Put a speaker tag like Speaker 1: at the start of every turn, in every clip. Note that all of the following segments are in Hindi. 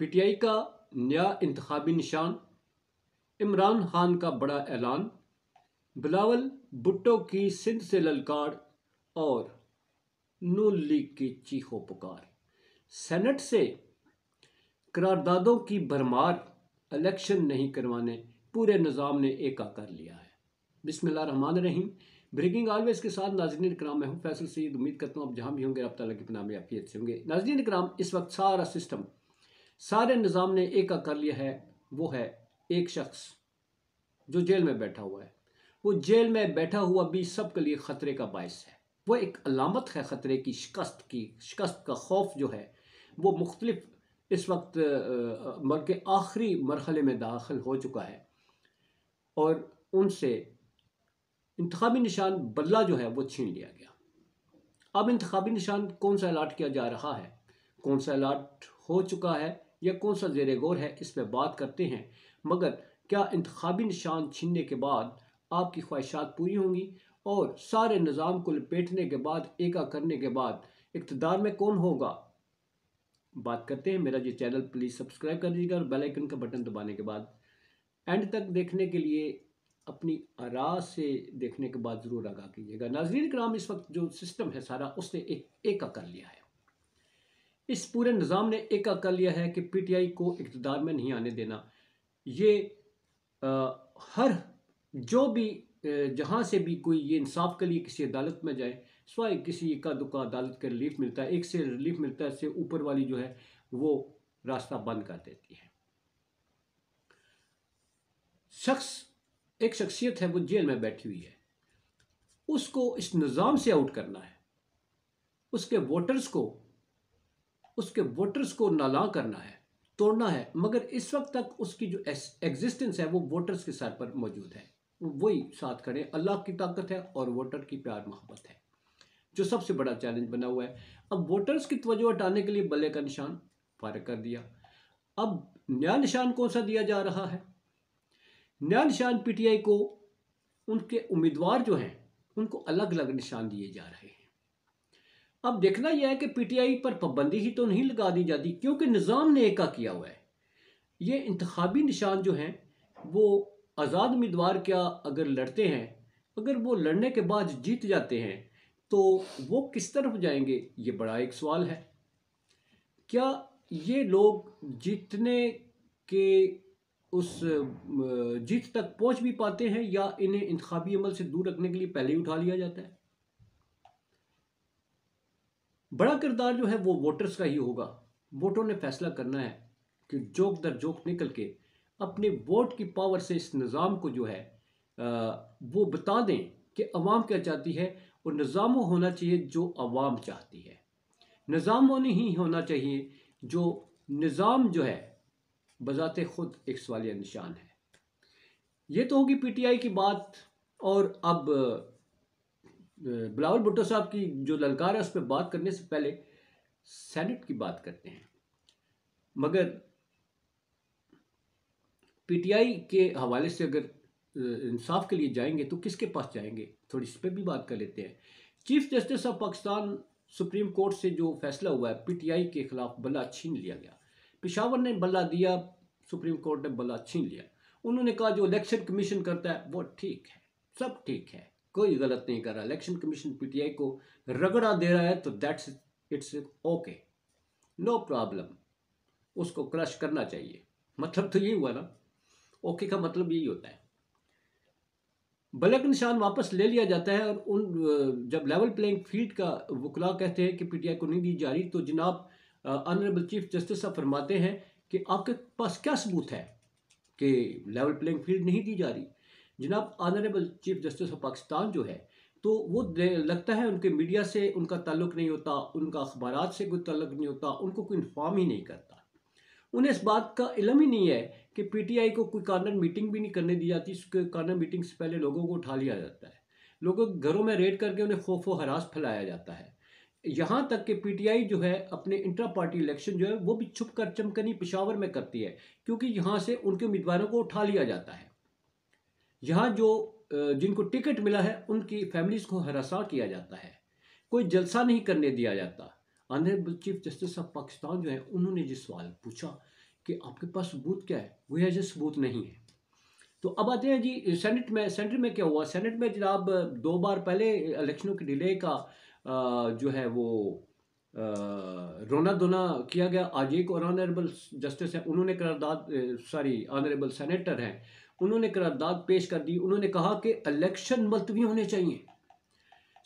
Speaker 1: पीटीआई का नया इंतबी निशान इमरान खान का बड़ा ऐलान बिलावल भुट्टो की सिंध से ललकार और नून लीग की चीखो पुकार सेनेट से करारदादों की भरमार इलेक्शन नहीं करवाने पूरे निज़ाम ने एका कर लिया है बिसमिल्ल रहमान रहीम ब्रेकिंग ऑलवेज के साथ नाजरीन कराम मैं हूँ फैसल सईद उम्मीद करता हूँ आप जहाँ भी होंगे रब्ता की पनामी आपकी से होंगे नाजरीन कराम इस वक्त सारा सिस्टम सारे निज़ाम ने एक कर लिया है वो है एक शख्स जो जेल में बैठा हुआ है वो जेल में बैठा हुआ भी सबके लिए ख़तरे का बायस है वो एक अलामत है ख़तरे की शिकस्त की शिकस्त का खौफ जो है वो मुख्तलिफ इस वक्त बल्कि आखिरी मरहले में दाखिल हो चुका है और उनसे इंतबी निशान बदला जो है वो छीन लिया गया अब इंतबी निशान कौन सा अलाट किया जा रहा है कौन सा अलाट हो चुका है या कौन सा जेर गौर है इस पर बात करते हैं मगर क्या इंतबी निशान छीनने के बाद आपकी ख्वाहिशात पूरी होंगी और सारे निज़ाम को लपेटने के बाद एका करने के बाद इकतदार में कौन होगा बात करते हैं मेरा ये चैनल प्लीज़ सब्सक्राइब कर दीजिएगा और बेल आइकन का बटन दबाने के बाद एंड तक देखने के लिए अपनी आरा से देखने के बाद ज़रूर आगा कीजिएगा नाजरीन कराम इस वक्त जो सिस्टम है सारा उसने एक एका कर लिया है इस पूरे निज़ाम ने एक कर लिया है कि पीटीआई को इकतदार में नहीं आने देना ये आ, हर जो भी जहां से भी कोई ये इंसाफ के लिए किसी अदालत में जाए सवाए किसी का दुका अदालत के रिलीफ मिलता है एक से रिलीफ मिलता है इससे ऊपर वाली जो है वो रास्ता बंद कर देती है शख्स एक शख्सियत है वो जेल में बैठी हुई है उसको इस निज़ाम से आउट करना है उसके वोटर्स को उसके वोटर्स को नाला करना है तोड़ना है मगर इस वक्त तक उसकी जो एग्जिस्टेंस है वो वोटर्स के सर पर मौजूद है वही साथ खड़े अल्लाह की ताकत है और वोटर की प्यार मोहब्बत है जो सबसे बड़ा चैलेंज बना हुआ है अब वोटर्स की तवज्जो हटाने के लिए बल्ले का निशान फारग कर दिया अब नया निशान कौन सा दिया जा रहा है नया निशान पीटीआई को उनके उम्मीदवार जो हैं उनको अलग अलग निशान दिए जा रहे हैं अब देखना यह है कि पीटीआई पर पाबंदी ही तो नहीं लगा दी जाती क्योंकि निज़ाम ने एका किया हुआ है ये इंतबी निशान जो हैं वो आज़ाद उम्मीदवार क्या अगर लड़ते हैं अगर वो लड़ने के बाद जीत जाते हैं तो वो किस तरफ जाएंगे ये बड़ा एक सवाल है क्या ये लोग जीतने के उस जीत तक पहुंच भी पाते हैं या इन्हें इंतबी अमल से दूर रखने के लिए पहले ही उठा लिया जाता है बड़ा किरदार जो है वो वोटर्स का ही होगा वोटरों ने फैसला करना है कि जोक दर जोक निकल के अपने वोट की पावर से इस निज़ाम को जो है वो बता दें कि अवाम क्या चाहती है और निज़ाम वो होना चाहिए जो अवाम चाहती है निज़ाम वो नहीं होना चाहिए जो निज़ाम जो है बजात खुद एक सवालिया निशान है ये तो होगी पीटीआई की बात और अब बिलावल भुट्टो साहब की जो ललकार है उस पर बात करने से पहले सेनेट की बात करते हैं मगर पीटीआई के हवाले से अगर इंसाफ के लिए जाएंगे तो किसके पास जाएंगे थोड़ी इस पर भी बात कर लेते हैं chief justice of Pakistan supreme court से जो फैसला हुआ है पीटीआई के खिलाफ बल्ला छीन लिया गया पिशावर ने बल्ला दिया सुप्रीम कोर्ट ने बल्ला छीन लिया उन्होंने कहा जो इलेक्शन कमीशन करता है वो ठीक है सब ठीक है कोई गलत नहीं कर रहा इलेक्शन कमीशन पीटीआई को रगड़ा दे रहा है तो that's it's okay no problem उसको क्रश करना चाहिए मतलब तो यही हुआ ना ओके का मतलब यही होता है बलक निशान वापस ले लिया जाता है और उन जब लेवल प्लेइंग फील्ड का वकला कहते हैं कि पीटीआई को नहीं दी जा रही तो जनाब ऑनरेबल चीफ जस्टिस साहब फरमाते हैं कि आपके पास क्या सबूत है कि लेवल प्लेइंग फील्ड नहीं दी जा रही जनाब honourable chief justice of Pakistan जो है तो वो लगता है उनके मीडिया से उनका ताल्लुक नहीं होता उनका अखबार से कोई ताल्लुक नहीं होता उनको कोई इन्फॉर्म ही नहीं करता उन्हें इस बात का इलम ही नहीं है कि पीटीआई को कोई कॉर्नर मीटिंग भी नहीं करने दी जाती कॉर्नर मीटिंग से पहले लोगों को उठा लिया जाता है लोगों के घरों में रेड करके उन्हें खौफ व हरास फैलाया जाता है यहाँ तक कि पीटीआई जो है अपने इंटरा पार्टी इलेक्शन जो है वो भी छुप कर चमकनी पिशावर में करती है क्योंकि यहाँ से उनके उम्मीदवारों को उठा लिया जाता है यहाँ जो जिनको टिकट मिला है उनकी फैमिलीज़ को हरासा किया जाता है कोई जलसा नहीं करने दिया जाता honourable chief justice of Pakistan जो है उन्होंने जिस सवाल पूछा कि आपके पास सबूत क्या है वो है जो सबूत नहीं है तो अब आते हैं जी सेनेट में सेनेट में क्या हुआ सेनेट में जनाब दो बार पहले इलेक्शनों की डिले का जो है वो रोना दोना किया गया आज एक और ऑनरेबल जस्टिस हैं उन्होंने करारदाद सॉरी ऑनरेबल सेनेटर हैं उन्होंने करारदाद पेश कर दी उन्होंने कहा कि इलेक्शन मुलतवी होने चाहिए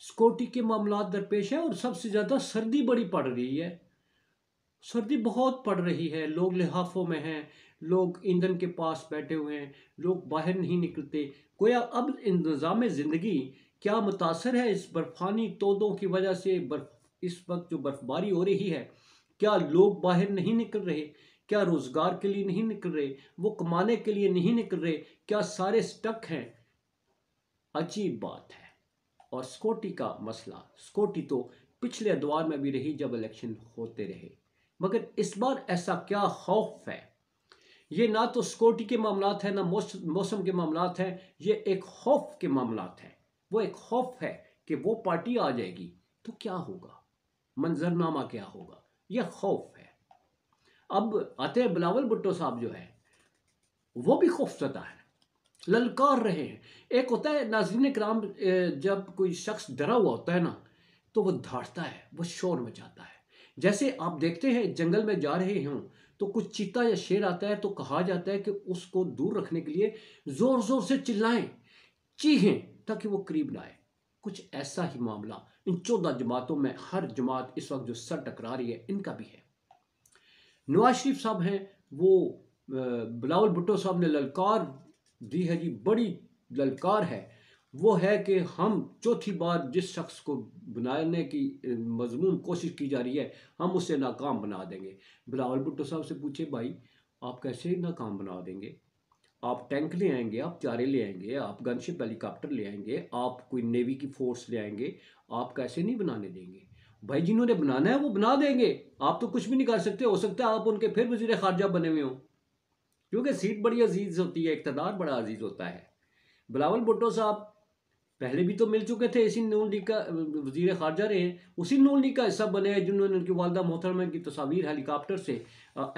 Speaker 1: सिक्योरिटी के मामला दरपेश हैं और सबसे ज़्यादा सर्दी बड़ी पड़ रही है सर्दी बहुत पड़ रही है लोग लिहाफों में हैं लोग ईंधन के पास बैठे हुए हैं लोग बाहर नहीं निकलते गोया अब इंतज़ाम ज़िंदगी क्या मुतासर है इस बर्फानी तोदों की वजह से बर्फ इस वक्त जो बर्फबारी हो रही है क्या लोग बाहर नहीं निकल रहे क्या रोज़गार के लिए नहीं निकल रहे वो कमाने के लिए नहीं निकल रहे क्या सारे स्टक हैं अजीब बात है और स्कोटी का मसला स्कोटी तो पिछले अदवार में भी रही जब इलेक्शन होते रहे मगर इस बार ऐसा क्या खौफ है ये ना तो स्कोटी के मामला है ना मौसम के मामला हैं ये एक खौफ के मामला हैं वो एक खौफ है कि वो पार्टी आ जाएगी तो क्या होगा मंजरनामा क्या होगा यह खौफ अब अतः बिलावल भुट्टो साहब जो है वो भी खौफजदा है ललकार रहे हैं एक होता है नाजरीन कराम जब कोई शख्स डरा हुआ होता है ना तो वो धाड़ता है वो शोर मचाता है जैसे आप देखते हैं जंगल में जा रहे हों तो कुछ चीता या शेर आता है तो कहा जाता है कि उसको दूर रखने के लिए ज़ोर ज़ोर से चिल्लाएं चीहें ताकि वो करीब ना आए कुछ ऐसा ही मामला इन चौदह जमातों में हर जमात इस वक्त जो सर टकरा रही है इनका भी है नवाज शरीफ साहब हैं वो बिलावल भुट्टो साहब ने ललकार दी है जी बड़ी ललकार है वो है कि हम चौथी बार जिस शख्स को बनाने की मजमून कोशिश की जा रही है हम उसे नाकाम बना देंगे बिलावल भुट्टो साहब से पूछे भाई आप कैसे नाकाम बना देंगे आप टैंक ले आएंगे आप चारे ले आएंगे आप गनशिप हेलीकॉप्टर ले आएंगे आप कोई नेवी की फोर्स ले आएंगे आप कैसे नहीं बनाने देंगे भाई जिन्होंने बनाना है वो बना देंगे आप तो कुछ भी नहीं कर सकते हो सकता है आप उनके फिर वजीर खारजा बने हुए हों क्योंकि सीट बड़ी अजीज़ होती है इकतदार बड़ा अजीज़ होता है बिलावल भुट्टो साहब पहले भी तो मिल चुके थे इसी नून लीग का वजीर खारजा रहे हैं उसी नून लीग का हिस्सा बने हैं जिन्होंने उनकी वालदा मोहतरमा की तस्वीर हेलीकॉप्टर से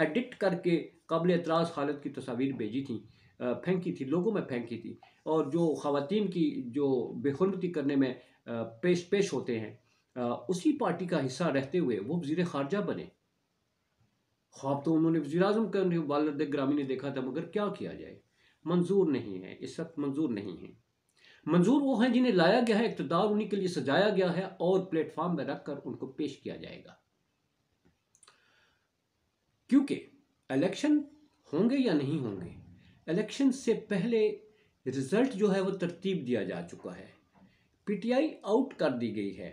Speaker 1: एडिट करके कबल एतराज़ हालत की तस्वीर भेजी थी फेंकी थी लोगों में फेंकी थी और जो खातन की जो बेहरमती करने में पेश पेश होते हैं उसी पार्टी का हिस्सा रहते हुए वो वजीर खारजा बने ख्वाब तो उन्होंने वजी अजम का वालद ग्रामी ने देखा था मगर क्या किया जाए मंजूर नहीं है इस वक्त मंजूर नहीं है मंजूर वो हैं जिन्हें लाया गया है इकतदार उन्हीं के लिए सजाया गया है और प्लेटफॉर्म में रखकर उनको पेश किया जाएगा क्योंकि इलेक्शन होंगे या नहीं होंगे इलेक्शन से पहले रिजल्ट जो है वो तरतीब दिया जा चुका है पीटीआई आउट कर दी गई है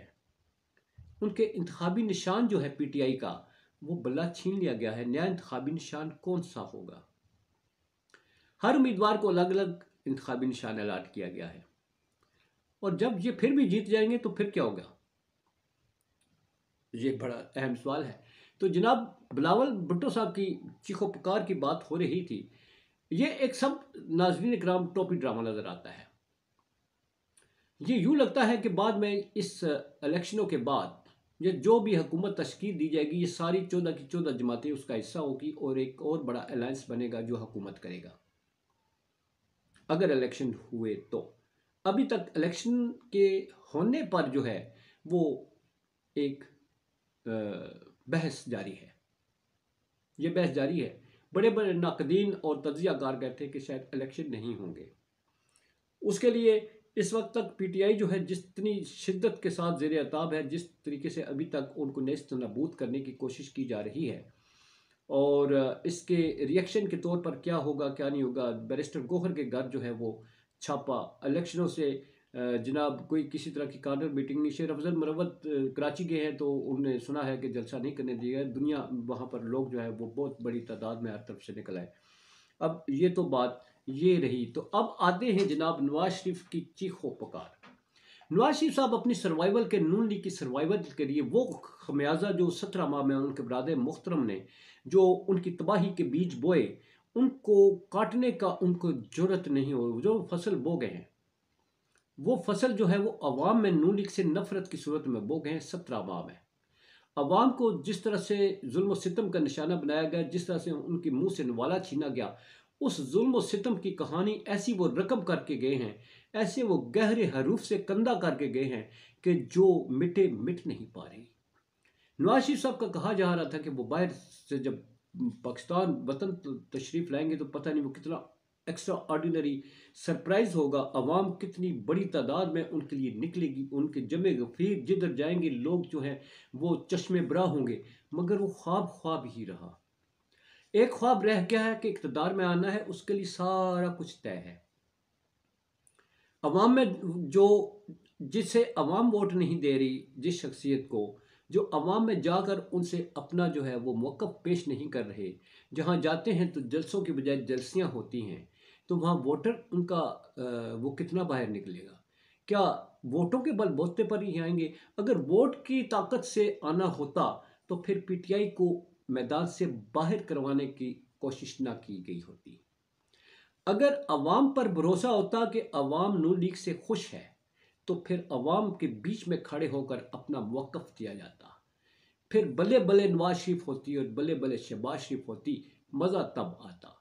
Speaker 1: उनके इंतबी निशान जो है पी टी आई का वो बल्ला छीन लिया गया है नया इंतबी निशान कौन सा होगा हर उम्मीदवार को अलग अलग इंतबी निशान अलाट किया गया है और जब ये फिर भी जीत जाएंगे तो फिर क्या होगा ये बड़ा अहम सवाल है तो जनाब बिलावल भुट्टो साहब की चीखो पुकार की बात हो रही थी ये एक सब नाजरीन कराम टोपी ड्रामा नज़र आता है ये यूं लगता है कि बाद में इस इलेक्शनों के बाद या जो भी हुकूमत तश्कील दी जाएगी ये सारी चौदह की चौदह जमातें उसका हिस्सा होगी और एक और बड़ा अलायंस बनेगा जो हुकूमत करेगा अगर इलेक्शन हुए तो अभी तक इलेक्शन के होने पर जो है वो एक बहस जारी है ये बहस जारी है बड़े बड़े नाकदीन और कार कहते हैं कि शायद इलेक्शन नहीं होंगे उसके लिए इस वक्त तक पीटीआई जो है जितनी शिद्दत के साथ जेर अताब है जिस तरीके से अभी तक उनको नस्त नबूद करने की कोशिश की जा रही है और इसके रिएक्शन के तौर पर क्या होगा क्या नहीं होगा बैरिस्टर गोहर के घर जो है वो छापा इलेक्शनों से जनाब कोई किसी तरह की कार्नर मीटिंग नहीं शेर अफजल मरवत कराची गए हैं तो उन्होंने सुना है कि जलसा नहीं करने दिया है दुनिया वहाँ पर लोग जो है वो बहुत बड़ी तादाद में हर तरफ से निकल आए अब ये तो बात ये रही तो अब आते हैं जनाब नवाज शरीफ की चीखो पकार नवाज शरीफ साहब अपनी सर्वाइवल के नून लीग की सर्वाइवल के लिए वो खमियाजा जो सत्रह माह में उनके बरदर मुख्तरम ने जो उनकी तबाही के बीज बोए उनको काटने का उनको जरूरत नहीं हो जो फसल बो गए हैं वो फसल जो है वो अवाम में नून लीग से नफरत की सूरत में बो गए हैं सत्रह माह में अवाम को जिस तरह से जुल्म सितम का निशाना बनाया गया जिस तरह से उनके मुंह से नवाला छीना गया उस जुल्म सितम की कहानी ऐसी वो रकम करके गए हैं ऐसे वो गहरे हरूफ से कंधा करके गए हैं कि जो मिटे मिट नहीं पा रही नवाज शरीफ साहब का कहा जा रहा था कि वो बाहर से जब पाकिस्तान वतन तशरीफ़ लाएंगे तो पता नहीं वो कितना एक्स्ट्रा ऑर्डिनरी सरप्राइज़ होगा अवाम कितनी बड़ी तादाद में उनके लिए निकलेगी उनके जमे गफीर जिधर जाएंगे लोग जो हैं वो चश्मे ब्रा होंगे मगर वो ख्वाब ख्वाब ही रहा एक ख्वाब रह गया है कि इकतदार में आना है उसके लिए सारा कुछ तय है अवाम में जो जिसे अवाम वोट नहीं दे रही जिस शख्सियत को जो अवाम में जाकर उनसे अपना जो है वो मौक़ पेश नहीं कर रहे जहाँ जाते हैं तो जलसों के बजाय जलसियाँ होती हैं तो वहाँ वोटर उनका वो कितना बाहर निकलेगा क्या वोटों के बल बोते पर ही आएंगे अगर वोट की ताकत से आना होता तो फिर पीटीआई को मैदान से बाहर करवाने की कोशिश ना की गई होती अगर अवाम पर भरोसा होता कि अवाम नू लीग से खुश है तो फिर अवाम के बीच में खड़े होकर अपना वक़ दिया जाता फिर बल्ले बल्ले नवाज शरीफ होती और बल्ले बल्ले शहबाज शरीफ होती मज़ा तब आता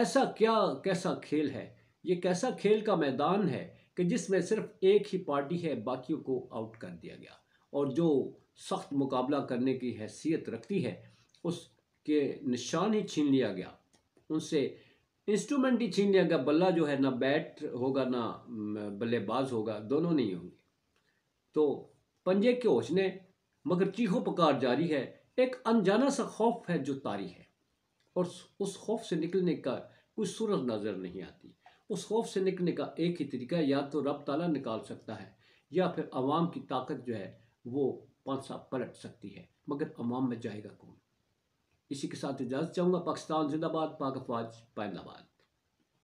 Speaker 1: ऐसा क्या कैसा खेल है ये कैसा खेल का मैदान है कि जिसमें सिर्फ एक ही पार्टी है बाकियों को आउट कर दिया गया और जो सख्त मुकाबला करने की हैसियत रखती है उसके निशान ही छीन लिया गया उनसे इंस्ट्रूमेंट ही छीन लिया गया बल्ला जो है ना बैट होगा ना बल्लेबाज होगा दोनों नहीं होंगे तो पंजे के होश ने मगर चीखो पकार जारी है एक अनजाना सा खौफ है जो तारी है और उस खौफ से निकलने का कोई सूरत नज़र नहीं आती उस खौफ से निकलने का एक ही तरीका या तो रब ताला निकाल सकता है या फिर अवाम की ताकत जो है वो सा पलट सकती है मगर आवाम में जाएगा कौन इसी के साथ इजाज़त चाहूँगा पाकिस्तान जिंदाबाद पाक अफवाज पैदाबाद